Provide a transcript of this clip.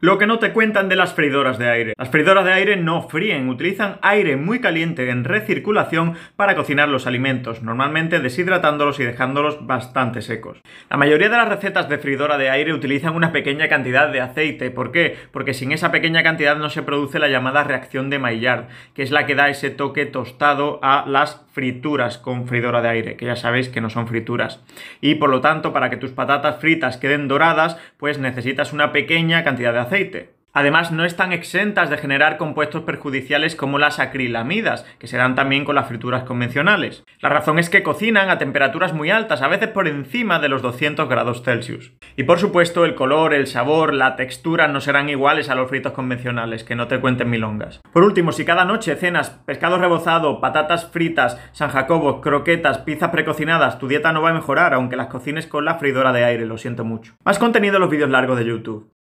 Lo que no te cuentan de las freidoras de aire. Las freidoras de aire no fríen, utilizan aire muy caliente en recirculación para cocinar los alimentos, normalmente deshidratándolos y dejándolos bastante secos. La mayoría de las recetas de freidora de aire utilizan una pequeña cantidad de aceite. ¿Por qué? Porque sin esa pequeña cantidad no se produce la llamada reacción de Maillard, que es la que da ese toque tostado a las frituras con freidora de aire, que ya sabéis que no son frituras. Y por lo tanto, para que tus patatas fritas queden doradas, pues necesitas una pequeña cantidad de aceite Además, no están exentas de generar compuestos perjudiciales como las acrilamidas, que se dan también con las frituras convencionales. La razón es que cocinan a temperaturas muy altas, a veces por encima de los 200 grados Celsius. Y por supuesto, el color, el sabor, la textura no serán iguales a los fritos convencionales, que no te cuenten milongas. Por último, si cada noche cenas pescado rebozado, patatas fritas, San Jacobo, croquetas, pizzas precocinadas, tu dieta no va a mejorar, aunque las cocines con la freidora de aire, lo siento mucho. Más contenido en los vídeos largos de YouTube.